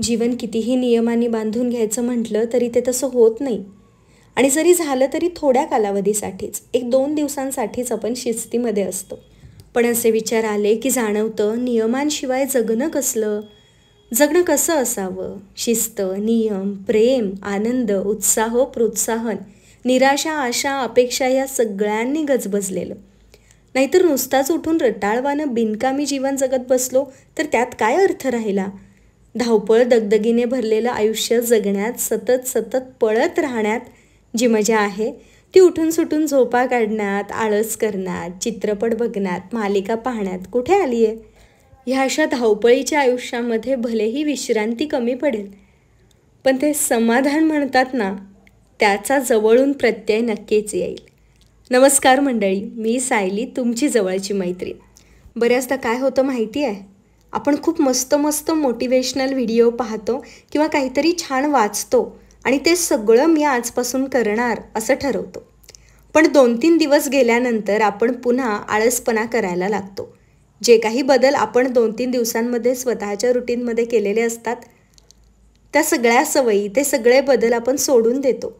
जीवन कितीही नियमांनी बांधून घ्यायचं म्हटलं तरी ते तसं होत नाही आणि जरी झालं तरी थोड्या कालावधीसाठीच एक दोन दिवसांसाठीच आपण शिस्तीमध्ये असतो पण असे विचार आले की जाणवतं नियमांशिवाय जगणं कसलं जगणं कसं असावं शिस्त नियम प्रेम आनंद उत्साह प्रोत्साहन निराशा आशा अपेक्षा या सगळ्यांनी गजबजलेलं नाहीतर नुसताच उठून रटाळवानं बिनकामी जीवन जगत बसलो तर त्यात काय अर्थ राहिला धावपळ दगदगीने भरलेलं आयुष्य जगण्यात सतत सतत पळत राहण्यात जी मजा आहे ती उठून सुटून झोपा काढण्यात आळस करण्यात चित्रपट बघण्यात मालिका पाहण्यात कुठे आली आहे ह्या अशा धावपळीच्या आयुष्यामध्ये भलेही विश्रांती कमी पडेल पण ते समाधान म्हणतात ना त्याचा जवळून प्रत्यय नक्कीच येईल नमस्कार मंडळी मी सायली तुमची जवळची मैत्री बऱ्याचदा काय होतं माहिती आहे आपण खूप मस्त मस्त मोटिवेशनल व्हिडिओ पाहतो किंवा काहीतरी छान वाचतो आणि ते सगळं मी आजपासून करणार असं ठरवतो पण दोन तीन दिवस गेल्यानंतर आपण पुन्हा आळसपणा करायला लागतो जे काही बदल आपण दोन तीन दिवसांमध्ये स्वतःच्या रुटीनमध्ये केलेले असतात त्या सगळ्या सवयी ते सगळे बदल आपण सोडून देतो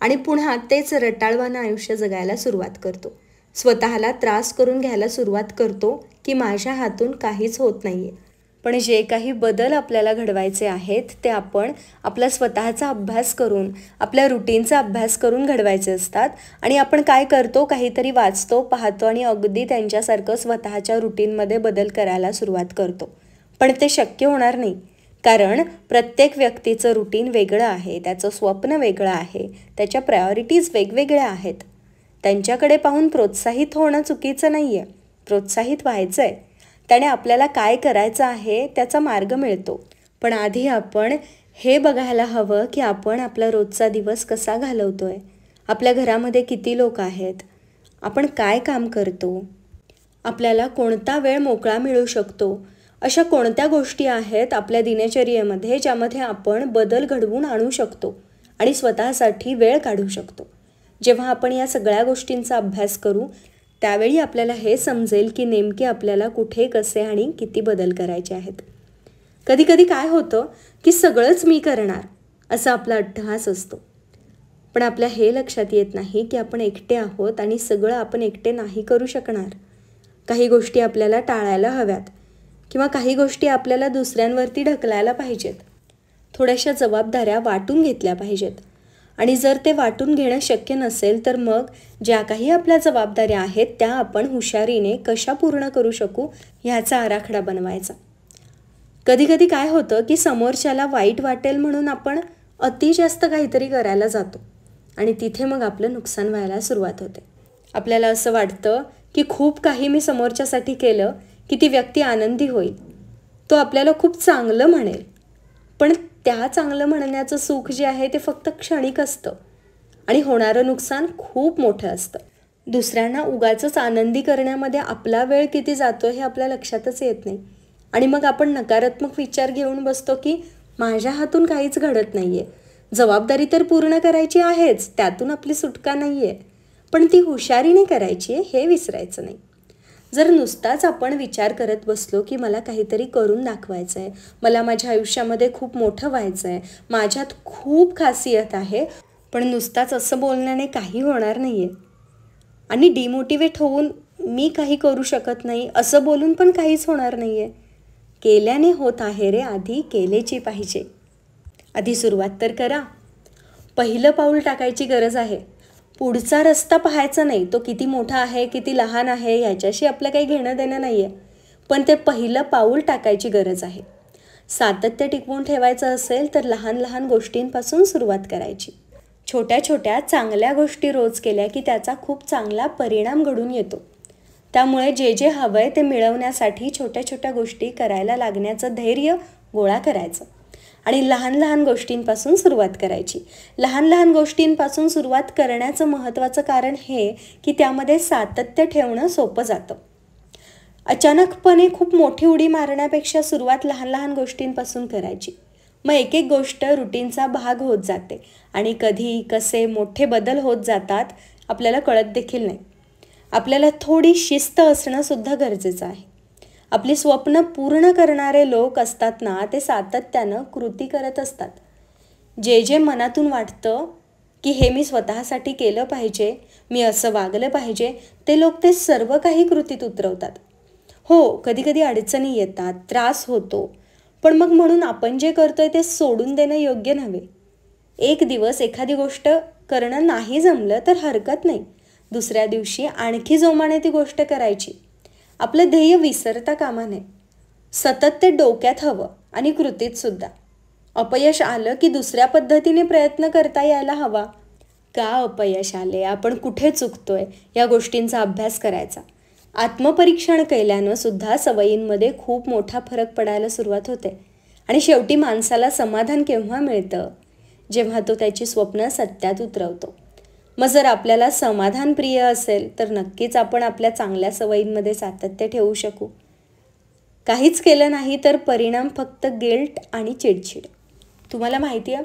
आणि पुन्हा तेच रटाळवानं आयुष्य जगायला सुरुवात करतो स्वतःला त्रास करून घ्यायला सुरुवात करतो की माझ्या हातून काहीच होत नाही आहे पण जे काही बदल आपल्याला घडवायचे आहेत ते आपण आपला स्वतःचा अभ्यास करून आपल्या रुटीनचा अभ्यास करून घडवायचे असतात आणि आपण काय करतो काहीतरी वाचतो पाहतो आणि अगदी त्यांच्यासारखं स्वतःच्या रुटीनमध्ये बदल करायला सुरुवात करतो पण ते शक्य होणार नाही कारण प्रत्येक व्यक्तीचं रुटीन वेगळं आहे त्याचं स्वप्न वेगळं आहे त्याच्या प्रायोरिटीज वेगवेगळ्या आहेत त्यांच्याकडे पाहून प्रोत्साहित होणं चुकीचं नाही आहे प्रोत्साहित व्हायचं आहे त्याने आपल्याला काय करायचं आहे त्याचा मार्ग मिळतो पण आधी आपण हे बघायला हवं की आपण आपला रोजचा दिवस कसा घालवतो आहे आपल्या घरामध्ये किती लोक आहेत आपण काय काम करतो आपल्याला कोणता वेळ मोकळा मिळू शकतो अशा कोणत्या गोष्टी आहेत आपल्या दिनचर्येमध्ये ज्यामध्ये आपण बदल घडवून आणू शकतो आणि स्वतःसाठी वेळ काढू शकतो जेव्हा आपण या सगळ्या गोष्टींचा अभ्यास करू त्यावेळी आपल्याला हे समजेल की नेमके आपल्याला कुठे कसे आणि किती बदल करायचे आहेत कधीकधी काय होतं की सगळंच मी करणार असा आपला अट्टहास असतो पण आपल्या हे लक्षात येत नाही की आपण एकटे आहोत आणि सगळं आपण एकटे नाही करू शकणार काही गोष्टी आपल्याला टाळायला हव्यात किंवा काही गोष्टी आपल्याला दुसऱ्यांवरती ढकलायला पाहिजेत थोड्याशा जबाबदाऱ्या वाटून घेतल्या पाहिजेत आणि जर ते वाटून घेणं शक्य नसेल तर मग ज्या काही आपल्या जबाबदाऱ्या आहेत त्या आपण हुशारीने कशा पूर्ण करू शकू ह्याचा आराखडा बनवायचा कधीकधी काय होतं की समोरच्याला वाईट वाटेल म्हणून आपण अति जास्त काहीतरी करायला जातो आणि तिथे मग आपलं नुकसान व्हायला सुरुवात होते आपल्याला असं वाटतं की खूप काही मी समोरच्यासाठी केलं की ती व्यक्ती आनंदी होईल तो आपल्याला खूप चांगलं म्हणेल पण त्या चांगलं म्हणण्याचं सुख जे आहे ते फक्त क्षणिक असतं आणि होणारं नुकसान खूप मोठं असतं दुसऱ्यांना उगाचंच आनंदी करण्यामध्ये आपला वेळ किती जातो हे आपल्या लक्षातच येत नाही आणि मग आपण नकारात्मक विचार घेऊन बसतो की माझ्या हातून काहीच घडत नाही आहे जबाबदारी तर पूर्ण करायची आहेच त्यातून आपली सुटका नाही आहे पण ती हुशारीने करायची आहे हे विसरायचं नाही जर नुसताच आपण विचार करत बसलो की मला काहीतरी करून दाखवायचं आहे मला माझ्या आयुष्यामध्ये खूप मोठं व्हायचं आहे माझ्यात खूप खासियत आहे पण नुसताच असं बोलण्याने काही होणार नाही आहे आणि डिमोटिवेट होऊन मी काही करू शकत नाही असं बोलून पण काहीच होणार नाही आहे केल्याने होत आहे रे आधी केलेची पाहिजे आधी सुरुवात तर करा पहिलं पाऊल टाकायची गरज आहे पुढचा रस्ता पाहायचा नाही तो किती मोठा आहे किती लहान आहे ह्याच्याशी आपलं काही घेणं देणं नाही आहे पण ते पहिलं पाऊल टाकायची गरज आहे सातत्य टिकवून ठेवायचं असेल तर लहान लहान गोष्टींपासून सुरुवात करायची छोट्या छोट्या चांगल्या गोष्टी रोज केल्या की त्याचा खूप चांगला परिणाम घडून येतो त्यामुळे जे जे हवं आहे ते मिळवण्यासाठी छोट्या छोट्या गोष्टी करायला लागण्याचं धैर्य गोळा करायचं आणि लहान लहान गोष्टींपासून सुरुवात करायची लहान लहान गोष्टींपासून सुरुवात करण्याचं महत्त्वाचं कारण हे की त्यामध्ये सातत्य ठेवणं सोपं जातं अचानकपणे खूप मोठी उडी मारण्यापेक्षा सुरुवात लहान लहान गोष्टींपासून करायची मग एक एक गोष्ट रुटीनचा भाग होत जाते आणि कधी कसे मोठे बदल होत जातात आपल्याला कळत देखील नाही आपल्याला थोडी शिस्त असणं सुद्धा गरजेचं आहे आपली स्वप्न पूर्ण करणारे लोक असतात ना ते सातत्यानं कृती करत असतात जे जे मनातून वाटतं की हे मी स्वतःसाठी केलं पाहिजे मी असं वागलं पाहिजे ते लोक ते सर्व काही कृतीत उतरवतात हो कधीकधी अडचणी येतात त्रास होतो पण मग म्हणून आपण जे करतोय ते सोडून देणं योग्य नव्हे एक दिवस एखादी गोष्ट करणं नाही जमलं तर हरकत नाही दुसऱ्या दिवशी आणखी जोमाने ती गोष्ट करायची आपलं ध्येय विसरता कामा नये सतत ते डोक्यात हवं आणि कृतीतसुद्धा अपयश आलं की दुसऱ्या पद्धतीने प्रयत्न करता यायला हवा का अपयश आले आपण कुठे चुकतोय या गोष्टींचा अभ्यास करायचा आत्मपरीक्षण केल्यानं सुद्धा सवयींमध्ये खूप मोठा फरक पडायला सुरुवात होते आणि शेवटी माणसाला समाधान केव्हा मिळतं जेव्हा तो त्याची स्वप्न सत्यात उतरवतो मग जर आपल्याला समाधान प्रिय असेल तर नक्कीच आपण आपल्या चांगल्या सवयींमध्ये सातत्य ठेवू शकू काहीच केलं नाही तर परिणाम फक्त गिल्ट आणि चिडचिड तुम्हाला माहिती आहे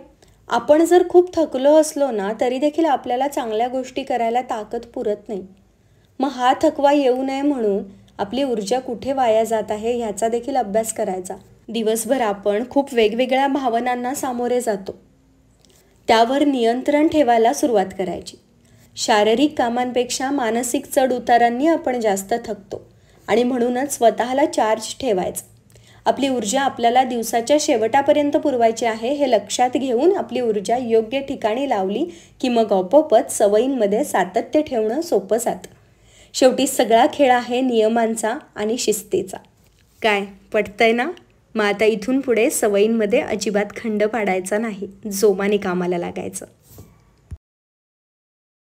आपण जर खूप थकलो असलो ना तरी देखील आपल्याला चांगल्या गोष्टी करायला ताकद पुरत नाही मग हा थकवा येऊ नये म्हणून आपली ऊर्जा कुठे वाया जात आहे ह्याचा देखील अभ्यास करायचा दिवसभर आपण खूप वेगवेगळ्या भावनांना सामोरे जातो त्यावर नियंत्रण ठेवायला सुरुवात करायची शारीरिक कामांपेक्षा मानसिक चढउतारांनी आपण जास्त थकतो आणि म्हणूनच स्वतःला चार्ज ठेवायचं आपली ऊर्जा आपल्याला दिवसाच्या शेवटापर्यंत पुरवायची आहे हे लक्षात घेऊन आपली ऊर्जा योग्य ठिकाणी लावली की मग आपोआपच सवयींमध्ये सातत्य ठेवणं सोपं जातं शेवटी सगळा खेळ आहे नियमांचा आणि शिस्तीचा काय पटतंय ना मग आता इथून पुढे सवयींमध्ये अजिबात खंड पाडायचा नाही जोमाने कामाला लागायचं